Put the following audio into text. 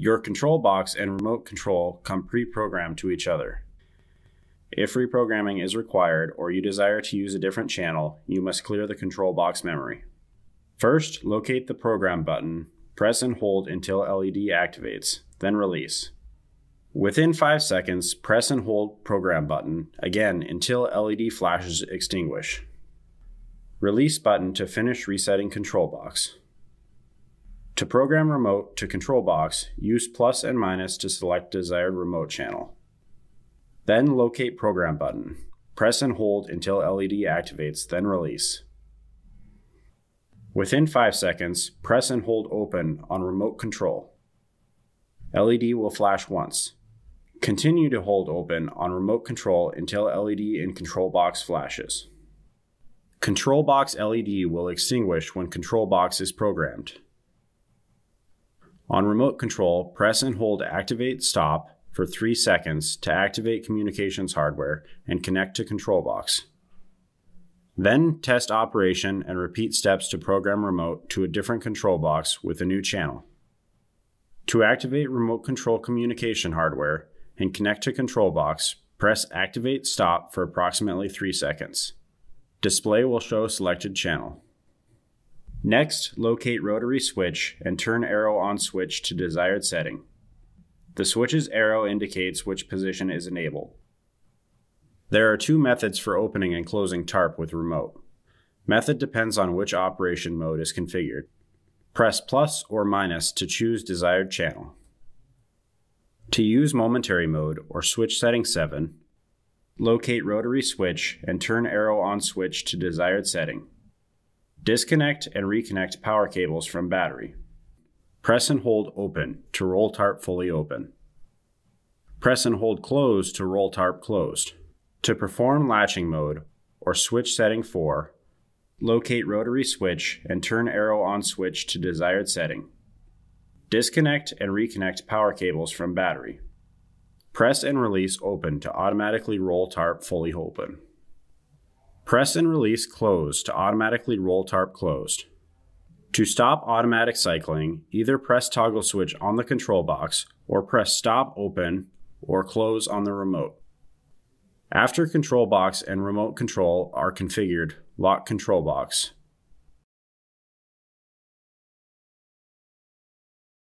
Your control box and remote control come pre-programmed to each other. If reprogramming is required or you desire to use a different channel, you must clear the control box memory. First, locate the program button, press and hold until LED activates, then release. Within 5 seconds, press and hold program button, again until LED flashes extinguish. Release button to finish resetting control box. To program remote to control box, use plus and minus to select desired remote channel. Then locate program button. Press and hold until LED activates, then release. Within 5 seconds, press and hold open on remote control. LED will flash once. Continue to hold open on remote control until LED in control box flashes. Control box LED will extinguish when control box is programmed. On remote control, press and hold activate stop for 3 seconds to activate communications hardware and connect to control box. Then test operation and repeat steps to program remote to a different control box with a new channel. To activate remote control communication hardware and connect to control box, press activate stop for approximately 3 seconds. Display will show selected channel. Next, locate rotary switch and turn arrow on switch to desired setting. The switch's arrow indicates which position is enabled. There are two methods for opening and closing tarp with remote. Method depends on which operation mode is configured. Press plus or minus to choose desired channel. To use momentary mode or switch setting 7, locate rotary switch and turn arrow on switch to desired setting. Disconnect and reconnect power cables from battery. Press and hold open to roll tarp fully open. Press and hold close to roll tarp closed. To perform latching mode or switch setting 4, locate rotary switch and turn arrow on switch to desired setting. Disconnect and reconnect power cables from battery. Press and release open to automatically roll tarp fully open. Press and release close to automatically roll tarp closed. To stop automatic cycling, either press toggle switch on the control box or press stop open or close on the remote. After control box and remote control are configured, lock control box.